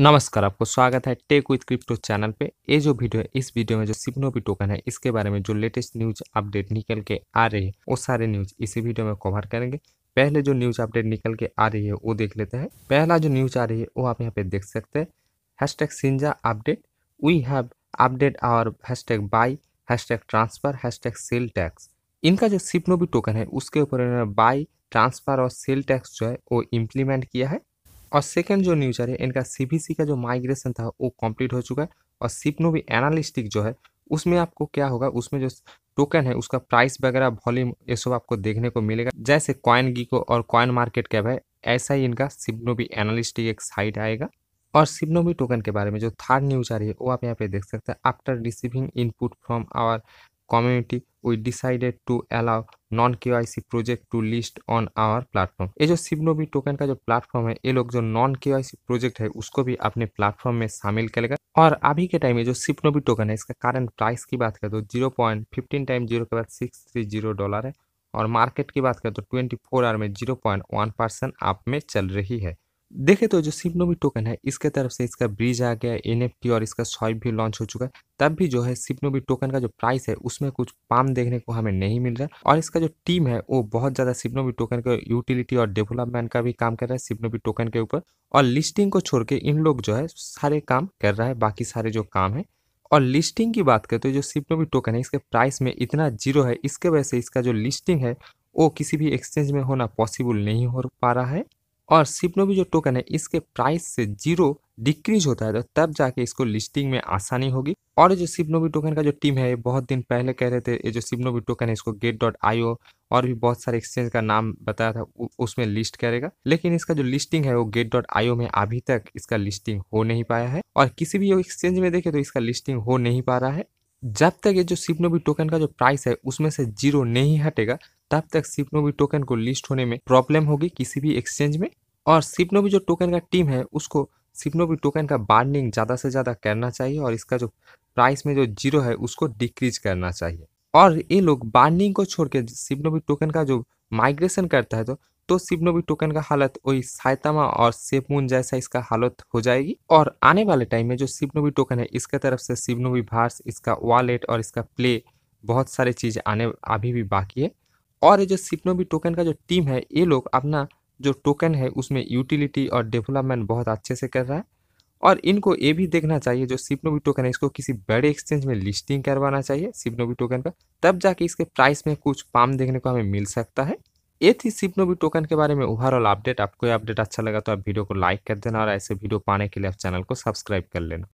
नमस्कार आपको स्वागत है टेक विथ क्रिप्टो चैनल पे ये जो वीडियो है इस वीडियो में जो सिग्नोबी टोकन है इसके बारे में जो लेटेस्ट न्यूज अपडेट निकल के आ रही है वो सारे न्यूज इसी वीडियो में कवर करेंगे पहले जो न्यूज अपडेट निकल के आ रही है वो देख लेते हैं पहला जो न्यूज आ रही है वो आप यहाँ पे देख सकते हैं हैश टैग सिंजा update we have update our hash buy hash transfer hashtag sell tax इनका जो सिग्नोबी टोकन है उसके ऊपर इन्होंने बाई ट्रांसफर और सेल टैक्स जो है वो इम्प्लीमेंट किया है और सेकेंड जो न्यूज है इनका सी का जो माइग्रेशन था वो कम्प्लीट हो चुका है और भी एनालिस्टिक जो है उसमें आपको क्या होगा उसमें जो टोकन है उसका प्राइस वगैरह वॉल्यूम ये सब आपको देखने को मिलेगा जैसे कॉइन गीको और कॉइन मार्केट कैब है ऐसा ही इनका सिपनोवी एनालिस्टिक एक साइट आएगा और सिपनोमी टोकन के बारे में जो थर्ड न्यूज आ रही है वो आप यहाँ पे देख सकते हैं after receiving input from our community we decided to allow non K Y C project to list on our platform ये जो सिबनोबी टोकन का जो प्लेटफॉर्म है ये लोग जो non K Y C project है उसको भी अपने प्लेटफॉर्म में शामिल करेगा और अभी के टाइम में जो सिपनोबी टोकन है इसका करंट प्राइस की बात करें तो zero point fifteen time zero के बाद सिक्स थ्री जीरो डॉलर है और मार्केट की बात करें तो ट्वेंटी फोर आवर में जीरो पॉइंट वन परसेंट आप में चल रही है देखे तो जो सिपनोमी टोकन है इसके तरफ से इसका ब्रिज आ गया एन और इसका स्वाइप भी लॉन्च हो चुका है तब भी जो है सिपनोमी टोकन का जो प्राइस है उसमें कुछ पाम देखने को हमें नहीं मिल रहा है और इसका जो टीम है वो बहुत ज़्यादा सिपनोमी टोकन के यूटिलिटी और डेवलपमेंट का भी काम कर रहा है सिपनोमी टोकन के ऊपर और लिस्टिंग को छोड़ के इन लोग जो है सारे काम कर रहा है बाकी सारे जो काम है और लिस्टिंग की बात करें तो जो सिपनोमी टोकन है इसके प्राइस में इतना जीरो है इसके वजह से इसका जो लिस्टिंग है वो किसी भी एक्सचेंज में होना पॉसिबल नहीं हो पा रहा है और शिपनोबी जो टोकन है इसके प्राइस से जीरो डिक्रीज होता है तो तब जाके इसको लिस्टिंग में आसानी होगी और जो शिपनोबी टोकन का जो टीम है ये बहुत दिन पहले कह रहे थे ये जो शिपनोबी टोकन है इसको गेट डॉट आईओ और भी बहुत सारे एक्सचेंज का नाम बताया था उसमें लिस्ट करेगा लेकिन इसका जो लिस्टिंग है वो गेट डॉट आईओ में अभी तक इसका लिस्टिंग हो नहीं पाया है और किसी भी एक्सचेंज में देखे तो इसका लिस्टिंग हो नहीं पा रहा है जब तक ये जो शिपनोबी टोकन का जो प्राइस है उसमें से जीरो नहीं हटेगा तब तक शिपनोबी टोकन को लिस्ट होने में प्रॉब्लम होगी किसी भी एक्सचेंज में और सिपनोबी जो टोकन का टीम है उसको सिपनोबी टोकन का बार्निंग ज़्यादा से ज़्यादा करना चाहिए और इसका जो प्राइस में जो जीरो है उसको डिक्रीज करना चाहिए और ये लोग बार्निंग को छोड़ के सिपनोबी टोकन का जो माइग्रेशन करता है तो तो सिपनोबी टोकन का हालत वही सायतामा और सेपमून जैसा इसका हालत हो जाएगी और आने वाले टाइम में जो सिपनोबी टोकन है इसके तरफ से सिपनोबी भार्स इसका वॉलेट और इसका प्ले बहुत सारी चीज़ आने अभी भी बाकी है और ये जो सिपनोबी टोकन का जो टीम है ये लोग अपना जो टोकन है उसमें यूटिलिटी और डेवलपमेंट बहुत अच्छे से कर रहा है और इनको ये भी देखना चाहिए जो सिपनोवी टोकन है इसको किसी बड़े एक्सचेंज में लिस्टिंग करवाना चाहिए सिपनोवी टोकन पर तब जाके इसके प्राइस में कुछ पाम देखने को हमें मिल सकता है ये थी सिपनोवी टोकन के बारे में ओवरऑल अपडेट आपको ये अपडेट अच्छा लगा तो आप वीडियो को लाइक कर देना और ऐसे वीडियो पाने के लिए आप चैनल को सब्सक्राइब कर लेना